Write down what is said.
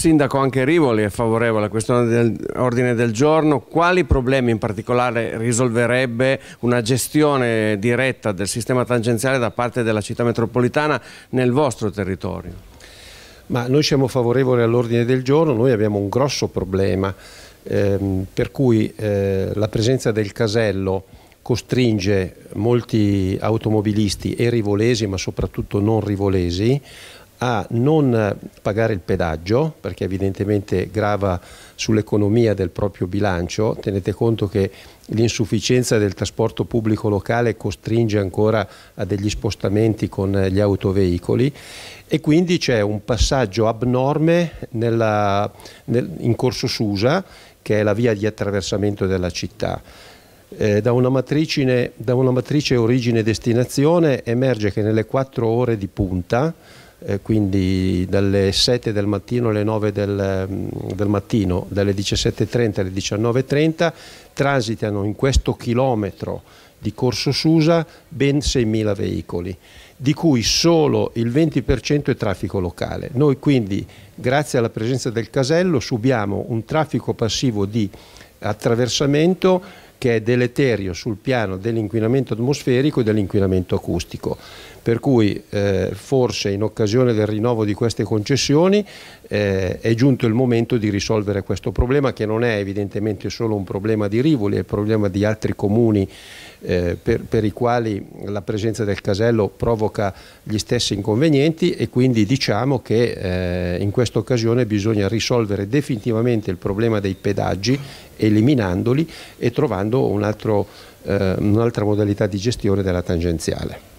Sindaco, anche Rivoli è favorevole a questo ordine del giorno. Quali problemi in particolare risolverebbe una gestione diretta del sistema tangenziale da parte della città metropolitana nel vostro territorio? Ma noi siamo favorevoli all'ordine del giorno, noi abbiamo un grosso problema, ehm, per cui eh, la presenza del casello costringe molti automobilisti e rivolesi, ma soprattutto non rivolesi, a non pagare il pedaggio, perché evidentemente grava sull'economia del proprio bilancio. Tenete conto che l'insufficienza del trasporto pubblico locale costringe ancora a degli spostamenti con gli autoveicoli e quindi c'è un passaggio abnorme nella, nel, in Corso Susa, che è la via di attraversamento della città. Eh, da, una matricine, da una matrice origine-destinazione emerge che nelle quattro ore di punta eh, quindi dalle 7 del mattino alle 9 del, mm, del mattino, dalle 17.30 alle 19.30, transitano in questo chilometro di Corso Susa ben 6.000 veicoli, di cui solo il 20% è traffico locale. Noi quindi, grazie alla presenza del casello, subiamo un traffico passivo di attraversamento che è deleterio sul piano dell'inquinamento atmosferico e dell'inquinamento acustico. Per cui eh, forse in occasione del rinnovo di queste concessioni eh, è giunto il momento di risolvere questo problema che non è evidentemente solo un problema di Rivoli, è il problema di altri comuni eh, per, per i quali la presenza del casello provoca gli stessi inconvenienti e quindi diciamo che eh, in questa occasione bisogna risolvere definitivamente il problema dei pedaggi eliminandoli e trovando eh, un'altra un modalità di gestione della tangenziale.